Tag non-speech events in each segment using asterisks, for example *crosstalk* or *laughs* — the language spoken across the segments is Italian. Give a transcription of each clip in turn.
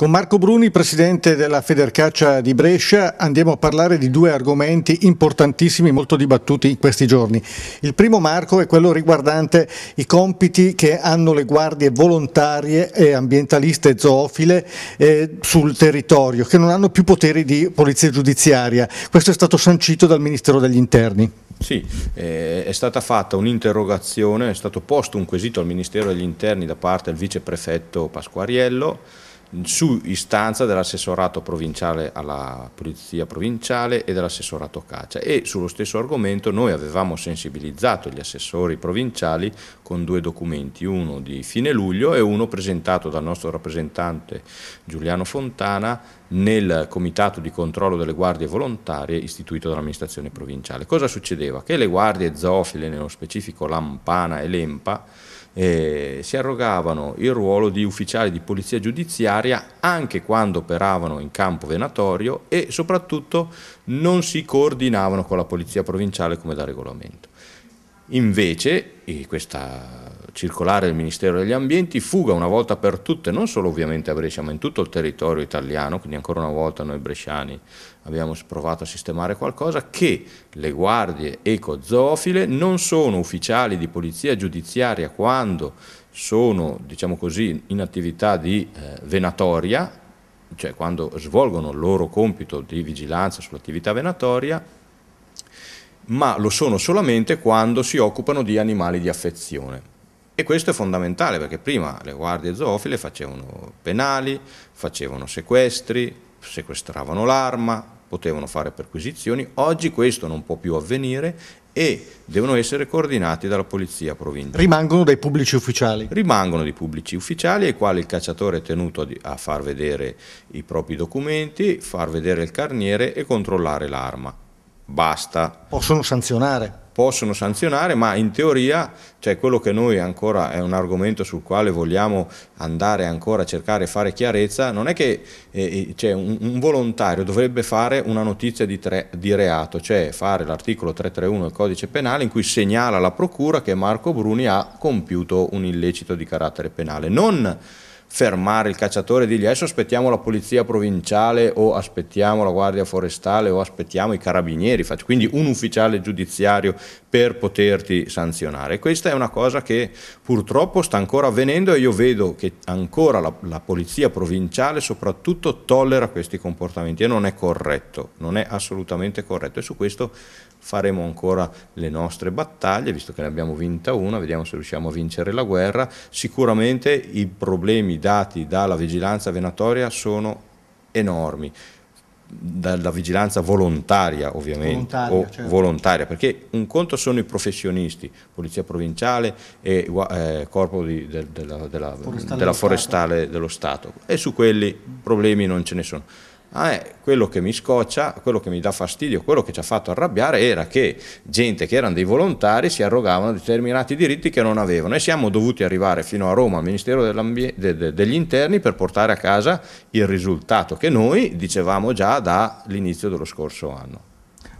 Con Marco Bruni, presidente della Federcaccia di Brescia, andiamo a parlare di due argomenti importantissimi, molto dibattuti in questi giorni. Il primo, Marco, è quello riguardante i compiti che hanno le guardie volontarie e ambientaliste zoofile eh, sul territorio, che non hanno più poteri di polizia giudiziaria. Questo è stato sancito dal Ministero degli Interni. Sì, eh, è stata fatta un'interrogazione, è stato posto un quesito al Ministero degli Interni da parte del viceprefetto Pasquariello su istanza dell'assessorato provinciale alla Polizia Provinciale e dell'assessorato Caccia e sullo stesso argomento noi avevamo sensibilizzato gli assessori provinciali con due documenti, uno di fine luglio e uno presentato dal nostro rappresentante Giuliano Fontana nel comitato di controllo delle guardie volontarie istituito dall'amministrazione provinciale. Cosa succedeva? Che le guardie zoofile, nello specifico Lampana e Lempa, eh, si arrogavano il ruolo di ufficiali di polizia giudiziaria anche quando operavano in campo venatorio e soprattutto non si coordinavano con la polizia provinciale come da regolamento. Invece questa circolare del Ministero degli Ambienti fuga una volta per tutte, non solo ovviamente a Brescia, ma in tutto il territorio italiano, quindi ancora una volta noi bresciani abbiamo provato a sistemare qualcosa, che le guardie ecozoofile non sono ufficiali di polizia giudiziaria quando sono, diciamo così, in attività di eh, venatoria, cioè quando svolgono il loro compito di vigilanza sull'attività venatoria, ma lo sono solamente quando si occupano di animali di affezione. E questo è fondamentale perché prima le guardie zoofile facevano penali, facevano sequestri, sequestravano l'arma, potevano fare perquisizioni, oggi questo non può più avvenire e devono essere coordinati dalla polizia provinciale. Rimangono dei pubblici ufficiali? Rimangono dei pubblici ufficiali ai quali il cacciatore è tenuto a far vedere i propri documenti, far vedere il carniere e controllare l'arma basta. Possono sanzionare. Possono sanzionare, ma in teoria cioè quello che noi ancora è un argomento sul quale vogliamo andare ancora a cercare e fare chiarezza, non è che eh, eh cioè un, un, volontario dovrebbe fare una notizia di, tre, di reato, cioè fare l'articolo 331 del codice penale in cui segnala alla procura che Marco Bruni ha compiuto un illecito di carattere penale. Non fermare il cacciatore e dirgli adesso aspettiamo la polizia provinciale o aspettiamo la guardia forestale o aspettiamo i carabinieri, quindi un ufficiale giudiziario per poterti sanzionare. Questa è una cosa che purtroppo sta ancora avvenendo e io vedo che ancora la, la polizia provinciale soprattutto tollera questi comportamenti e non è corretto, non è assolutamente corretto e su questo faremo ancora le nostre battaglie, visto che ne abbiamo vinta una, vediamo se riusciamo a vincere la guerra. Sicuramente i problemi dati dalla vigilanza venatoria sono enormi dalla vigilanza volontaria ovviamente volontaria, o certo. volontaria perché un conto sono i professionisti polizia provinciale e eh, corpo di, de, de, de, della, forestale, della forestale stato. dello Stato e su quelli problemi non ce ne sono a ah, me eh, quello che mi scoccia, quello che mi dà fastidio, quello che ci ha fatto arrabbiare era che gente che erano dei volontari si arrogavano determinati diritti che non avevano e siamo dovuti arrivare fino a Roma al Ministero de de degli Interni per portare a casa il risultato che noi dicevamo già dall'inizio dello scorso anno.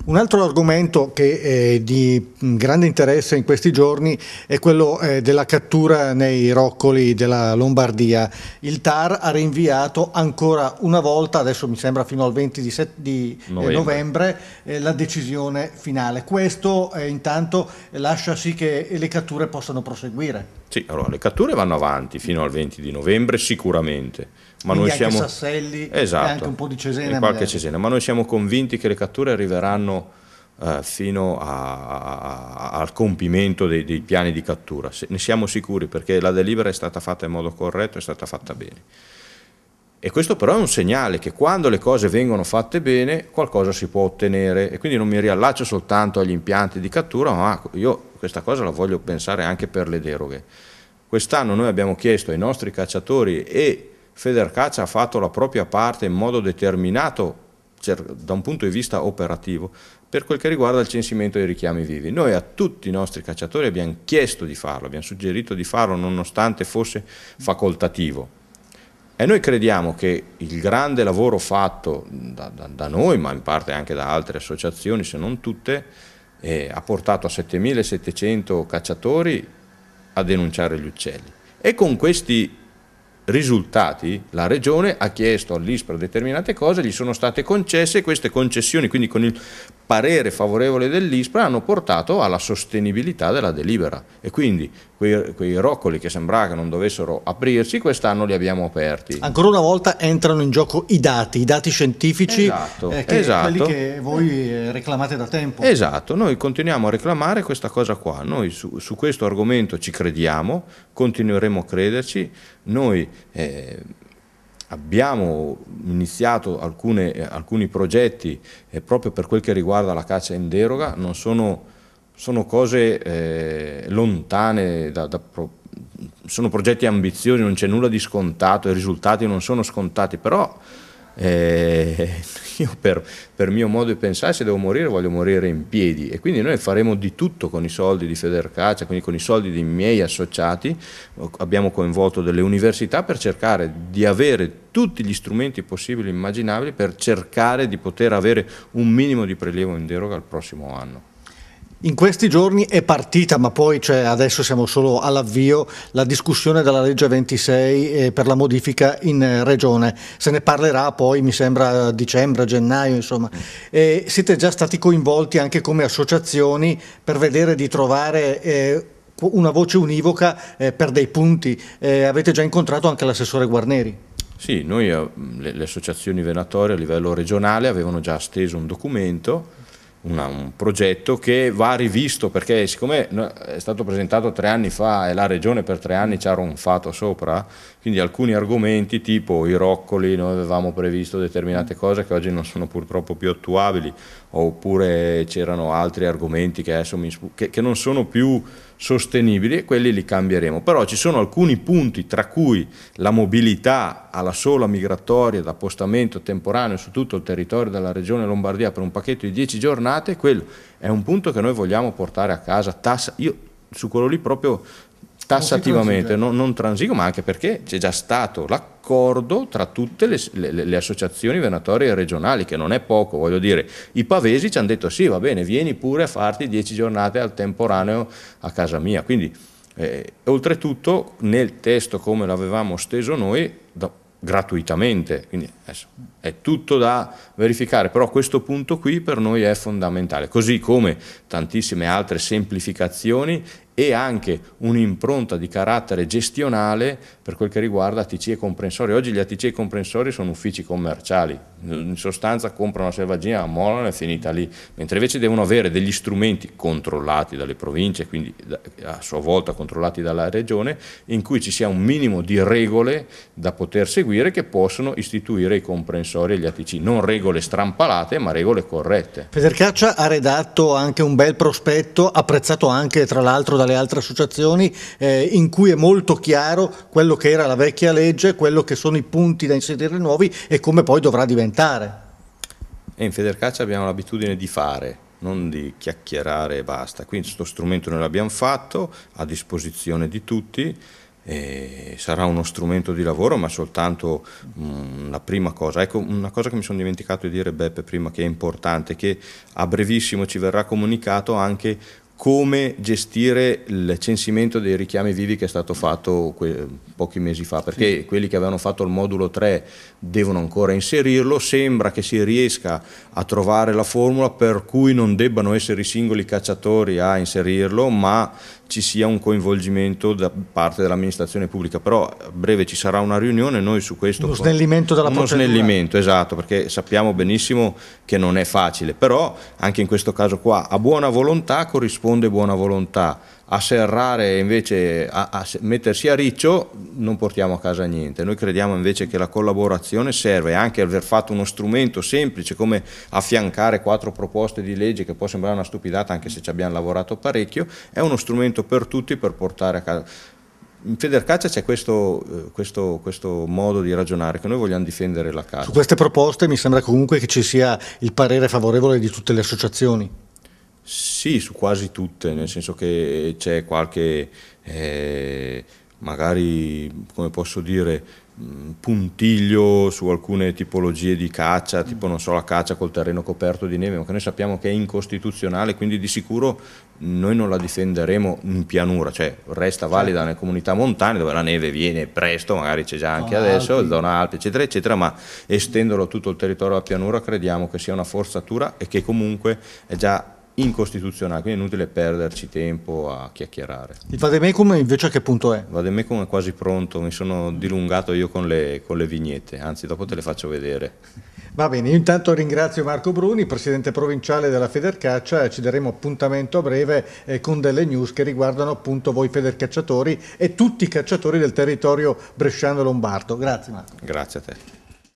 Un altro argomento che è eh, di mm, grande interesse in questi giorni è quello eh, della cattura nei roccoli della Lombardia. Il TAR ha rinviato ancora una volta, adesso mi sembra fino al 20 di, eh, novembre, novembre la decisione finale. Questo intanto lascia sì che le catture possano proseguire. Sì, allora le catture vanno avanti fino al 20 di novembre sicuramente, ma noi siamo anche Sasselli esatto, e anche un po' di Cesena, qualche Cesena, ma noi siamo convinti che le catture arriveranno eh, fino a, a, al compimento dei, dei, piani di cattura. Se, ne siamo sicuri perché la delibera è stata fatta in modo corretto, è stata fatta bene. E questo però è un segnale che quando le cose vengono fatte bene qualcosa si può ottenere e quindi non mi riallaccio soltanto agli impianti di cattura, ma io questa cosa la voglio pensare anche per le deroghe. Quest'anno noi abbiamo chiesto ai nostri cacciatori e Federcaccia ha fatto la propria parte in modo determinato cioè, da un punto di vista operativo per quel che riguarda il censimento dei richiami vivi. Noi a tutti i nostri cacciatori abbiamo chiesto di farlo, abbiamo suggerito di farlo nonostante fosse facoltativo. E noi crediamo che il grande lavoro fatto da, da, da noi, ma in parte anche da altre associazioni, se non tutte, eh, ha portato a 7700 cacciatori a denunciare gli uccelli. E con questi risultati la regione ha chiesto all'ISPRA determinate cose, gli sono state concesse e queste concessioni, quindi con il parere favorevole dell'ISPRA, hanno portato alla sostenibilità della delibera e quindi quei, quei roccoli che sembrava che non dovessero aprirsi, quest'anno li abbiamo aperti. Ancora una volta entrano in gioco i dati, i dati scientifici, esatto, eh, che esatto. quelli che voi eh, reclamate da tempo. Esatto, noi continuiamo a reclamare questa cosa qua, noi su, su questo argomento ci crediamo, continueremo a crederci, noi... Eh, abbiamo iniziato alcune, eh, alcuni progetti eh, proprio per quel che riguarda la caccia in deroga, non sono sono cose eh, lontane, da, da pro, sono progetti ambiziosi, non c'è nulla di scontato, i risultati non sono scontati, però eh, *laughs* io per, per, mio modo di pensare se devo morire voglio morire in piedi e quindi noi faremo di tutto con i soldi di Federcaccia, quindi con i soldi dei miei associati, abbiamo coinvolto delle università per cercare di avere tutti gli strumenti possibili e immaginabili per cercare di poter avere un minimo di prelievo in deroga al prossimo anno. In questi giorni è partita, ma poi cioè, adesso siamo solo all'avvio, la discussione della legge 26 eh, per la modifica in regione. Se ne parlerà poi, mi sembra, a dicembre, a gennaio, insomma. Eh, siete già stati coinvolti anche come associazioni per vedere di trovare... Eh, una voce univoca eh, per dei punti. Eh, avete già incontrato anche l'assessore Guarneri? Sì, noi, eh, le, le associazioni venatorie a livello regionale avevano già steso un documento una, un progetto che va rivisto perché siccome è stato presentato tre anni fa e la regione per tre anni ci ha ronfato sopra, quindi alcuni argomenti tipo i roccoli, noi avevamo previsto determinate cose che oggi non sono purtroppo più attuabili, oppure c'erano altri argomenti che adesso mi, che, che non sono più sostenibili, e quelli li cambieremo. Però ci sono alcuni punti, tra cui la mobilità alla sola migratoria da postamento temporaneo su tutto il territorio della regione Lombardia per un pacchetto di 10 giornate, quello è un punto che noi vogliamo portare a casa. Tassa, io su quello lì proprio tassativamente non, non transigo, ma anche perché c'è già stato l'accordo tra tutte le, le, le, associazioni venatorie regionali, che non è poco, voglio dire, i pavesi ci hanno detto sì, va bene, vieni pure a farti dieci giornate al temporaneo a casa mia. Quindi, eh, oltretutto, nel testo come l'avevamo steso noi, da, gratuitamente, quindi adesso, è tutto da verificare, però questo punto qui per noi è fondamentale, così come tantissime altre semplificazioni e anche un'impronta di carattere gestionale per quel che riguarda ATC e comprensori. Oggi gli ATC e comprensori sono uffici commerciali, in sostanza comprano la selvaggina, la mollano e è finita lì, mentre invece devono avere degli strumenti controllati dalle province, quindi a sua volta controllati dalla regione, in cui ci sia un minimo di regole da poter seguire che possono istituire i comprensori e gli ATC, non regole strampalate ma regole corrette. Federcaccia ha redatto anche un bel prospetto, apprezzato anche tra l'altro dalle le altre associazioni eh, in cui è molto chiaro quello che era la vecchia legge, quello che sono i punti da inserire nuovi e come poi dovrà diventare. E in Federcaccia abbiamo l'abitudine di fare, non di chiacchierare e basta. Quindi questo strumento noi l'abbiamo fatto, a disposizione di tutti, sarà uno strumento di lavoro ma soltanto mh, mm, la prima cosa ecco una cosa che mi sono dimenticato di dire Beppe prima che è importante che a brevissimo ci verrà comunicato anche come gestire il censimento dei richiami vivi che è stato fatto pochi mesi fa, perché sì. quelli che avevano fatto il modulo 3 devono ancora inserirlo, sembra che si riesca a trovare la formula per cui non debbano essere i singoli cacciatori a inserirlo, ma ci sia un coinvolgimento da parte dell'amministrazione pubblica, però a breve ci sarà una riunione noi su questo. Uno snellimento della procedura. Uno snellimento, esatto, perché sappiamo benissimo che non è facile, però anche in questo caso qua a buona volontà corrisponde buona volontà a serrare invece, a, a, mettersi a riccio, non portiamo a casa niente. Noi crediamo invece che la collaborazione serve anche aver fatto uno strumento semplice come affiancare quattro proposte di legge, che può sembrare una stupidata anche se ci abbiamo lavorato parecchio, è uno strumento per tutti per portare a casa. In Federcaccia c'è questo, eh, questo, questo, modo di ragionare, che noi vogliamo difendere la casa. Su queste proposte mi sembra comunque che ci sia il parere favorevole di tutte le associazioni. Sì, su quasi tutte, nel senso che eh, c'è qualche, eh, magari, come posso dire, puntiglio su alcune tipologie di caccia, mm. tipo non so la caccia col terreno coperto di neve, ma che noi sappiamo che è incostituzionale, quindi di sicuro noi non la difenderemo in pianura, cioè resta certo. valida nelle comunità montane dove la neve viene presto, magari c'è già anche Don adesso, Alpi. il Don Alpi, eccetera, eccetera, ma estenderlo a tutto il territorio della pianura crediamo che sia una forzatura e che comunque è già incostituzionale, quindi è inutile perderci tempo a chiacchierare. Il vademecum invece a che punto è? Il vademecum è quasi pronto, mi sono dilungato io con le, con le vignette, anzi dopo te le faccio vedere. *laughs* Va bene, io intanto ringrazio Marco Bruni, presidente provinciale della Federcaccia, ci daremo appuntamento a breve eh, con delle news che riguardano appunto voi Federcacciatori e tutti i cacciatori del territorio bresciano-lombardo. Grazie Marco. Grazie a te.